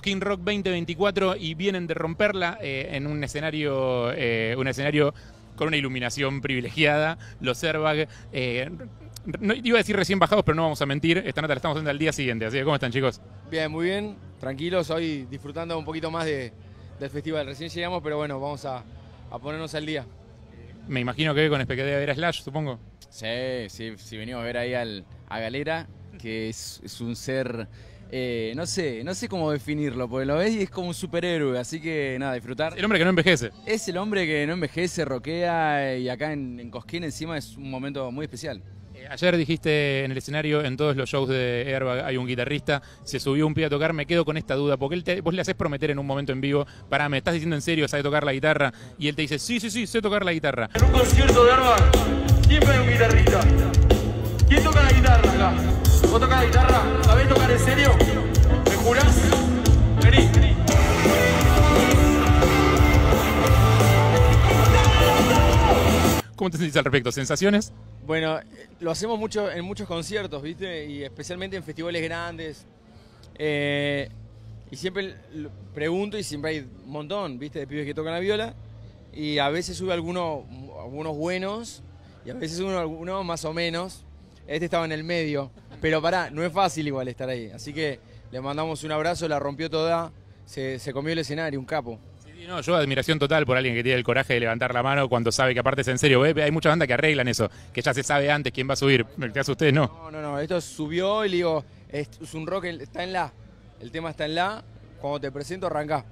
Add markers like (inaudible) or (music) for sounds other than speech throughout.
King Rock 2024 y vienen de romperla eh, en un escenario, eh, un escenario con una iluminación privilegiada, los airbag. Eh, iba a decir recién bajados, pero no vamos a mentir. Esta nota la estamos haciendo al día siguiente. Así que, ¿cómo están, chicos? Bien, muy bien. Tranquilos, hoy disfrutando un poquito más del festival. Recién llegamos, pero bueno, vamos a, ponernos al día. Me imagino que con expectativa de ver a Slash, supongo. Sí, sí, si sí, venimos a ver ahí al, a Galera, que es, es un ser eh, no sé, no sé cómo definirlo, porque lo ves y es como un superhéroe, así que nada, disfrutar. El hombre que no envejece. Es el hombre que no envejece, roquea y acá en, en Cosquín encima es un momento muy especial. Eh, ayer dijiste en el escenario, en todos los shows de Airbag hay un guitarrista, se subió un pie a tocar, me quedo con esta duda, porque él te, vos le haces prometer en un momento en vivo, pará, me estás diciendo en serio, sabe tocar la guitarra, y él te dice, sí, sí, sí, sé tocar la guitarra. En un concierto de siempre hay un guitarrista. ¿Quién toca la guitarra ¿Vos tocas guitarra? ¿Sabés tocar en serio? ¿Me jurás? Vení. ¿Cómo te sentís al respecto? ¿Sensaciones? Bueno, lo hacemos mucho en muchos conciertos, ¿viste? Y especialmente en festivales grandes. Eh, y siempre pregunto y siempre hay un montón, ¿viste? De pibes que tocan la viola. Y a veces sube alguno, algunos buenos y a veces uno, algunos más o menos. Este estaba en el medio. Pero pará, no es fácil igual estar ahí. Así que le mandamos un abrazo, la rompió toda, se, comió el escenario, un capo. Sí, no, yo admiración total por alguien que tiene el coraje de levantar la mano cuando sabe que aparte es en serio. Eh, hay muchas bandas que arreglan eso, que ya se sabe antes quién va a subir. me que hace ustedes no. No, no, Esto subió y le digo, es, un rock, está en la. El tema está en la. Cuando te presento, arranca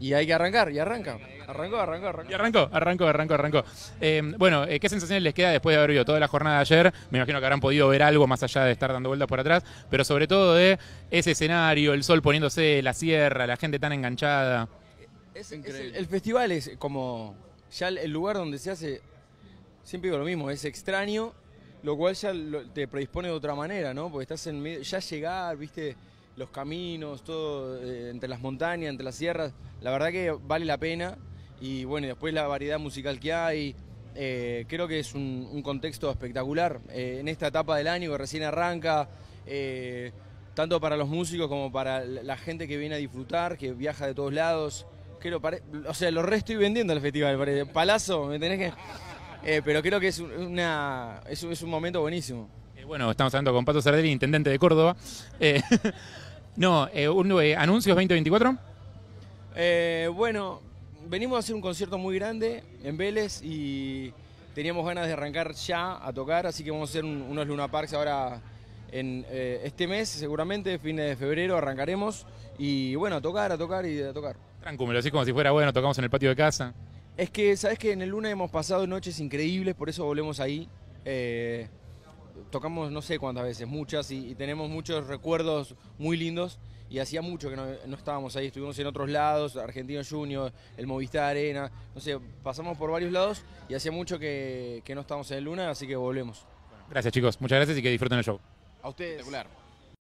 y hay que arrancar, y arranca. Arrancó, arrancó, arrancó. Y arrancó, arrancó, arrancó, arrancó. Eh, bueno, eh, ¿qué sensaciones les queda después de haber vivido toda la jornada de ayer? Me imagino que habrán podido ver algo más allá de estar dando vueltas por atrás, pero sobre todo de ese escenario, el sol poniéndose, la sierra, la gente tan enganchada. Es, el, festival es como ya el lugar donde se hace, siempre digo lo mismo, es extraño, lo cual ya te predispone de otra manera, ¿no? Porque estás en medio, ya llegar, viste los caminos, todo eh, entre las montañas, entre las sierras. La verdad que vale la pena y bueno, después la variedad musical que hay. Eh, creo que es un, contexto espectacular eh, en esta etapa del año que recién arranca, tanto para los músicos como para la gente que viene a disfrutar, que viaja de todos lados. Creo, o sea, lo resto estoy vendiendo al festival, Palazo, me tenés que... pero creo que es, una, es un momento buenísimo. Eh, bueno, estamos hablando con Pato Sardelli, intendente de Córdoba. Eh, (laughs) no, eh, un, ¿anuncios 2024? bueno, venimos a hacer un concierto muy grande en Vélez y teníamos ganas de arrancar ya a tocar, así que vamos a hacer unos Luna Parks ahora en este mes, seguramente, fines de febrero, arrancaremos. Y bueno, a tocar, a tocar y a tocar. Tranquilo, así como si fuera bueno, tocamos en el patio de casa. Es que, sabes que en el Luna hemos pasado noches increíbles, por eso volvemos ahí tocamos no sé cuántas veces, muchas, y, tenemos muchos recuerdos muy lindos. Y hacía mucho que no, estábamos ahí, estuvimos en otros lados, Argentino Junior, el Movistar Arena, no sé, pasamos por varios lados y hacía mucho que, no estábamos en el Luna, así que volvemos. Gracias chicos, muchas gracias y que disfruten el show. A ustedes.